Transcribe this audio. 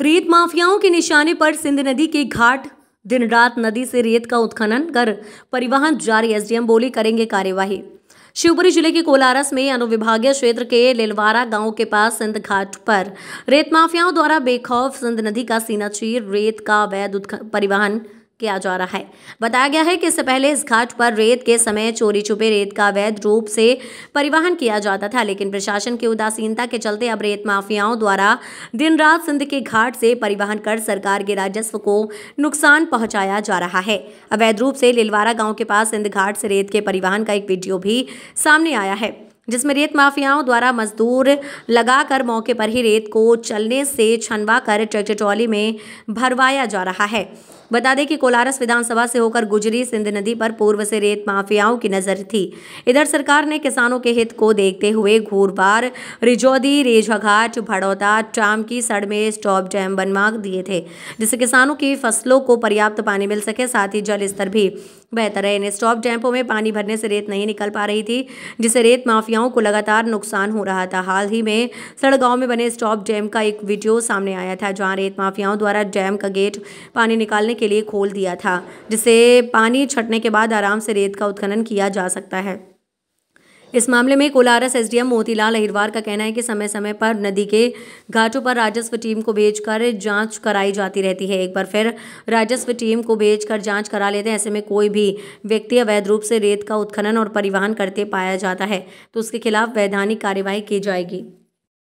रेत माफियाओं के निशाने पर सिंध नदी के घाट दिन रात नदी से रेत का उत्खनन कर परिवहन जारी एसडीएम बोली करेंगे कार्यवाही शिवपुरी जिले के कोलारस में अनुविभागीय क्षेत्र के लेलवारा गांव के पास सिंध घाट पर रेत माफियाओं द्वारा बेखौफ सिंध नदी का सीना चीर रेत का अवैध परिवहन किया जा रहा है बताया गया है कि इससे पहले इस घाट पर रेत के समय चोरी छुपे रेत का अवैध रूप से परिवहन किया जाता था लेकिन प्रशासन की उदासीनता के चलते अब रेत माफियाओं द्वारा दिन रात सिंध के घाट से परिवहन कर सरकार के राजस्व को नुकसान पहुंचाया जा रहा है अवैध रूप से लिलवारा गाँव के पास सिंध घाट से रेत के परिवहन का एक वीडियो भी सामने आया है जिसमें रेत माफियाओं द्वारा मजदूर लगाकर मौके पर ही रेत को चलने से छनवा कर ट्रैक्टर ट्रॉली में भरवाया जा रहा है बता दें कि कोलारस विधानसभा से होकर गुजरी सिंध नदी पर पूर्व से रेत माफियाओं की नजर थी इधर सरकार ने किसानों के हित को देखते हुए घूरबार रिजौदी रेझाघाट भड़ौदा टामकी सड़मेज स्टॉप डैम बनवा दिए थे जिससे किसानों की फसलों को पर्याप्त पानी मिल सके साथ ही जल स्तर भी बेहतर है इन स्टॉप डैम्पों में पानी भरने से रेत नहीं निकल पा रही थी जिससे रेत माफियाओं को लगातार नुकसान हो रहा था हाल ही में सड़गांव में बने स्टॉप डैम का एक वीडियो सामने आया था जहां रेत माफियाओं द्वारा डैम का गेट पानी निकालने के लिए खोल दिया था जिसे पानी छटने के बाद आराम से रेत का उत्खनन किया जा सकता है इस मामले में कोलारस एसडीएम मोतीलाल अहिरवार का कहना है कि समय समय पर नदी के घाटों पर राजस्व टीम को भेजकर जांच कराई जाती रहती है एक बार फिर राजस्व टीम को भेजकर जांच करा लेते हैं ऐसे में कोई भी व्यक्ति अवैध रूप से रेत का उत्खनन और परिवहन करते पाया जाता है तो उसके खिलाफ वैधानिक कार्यवाही की जाएगी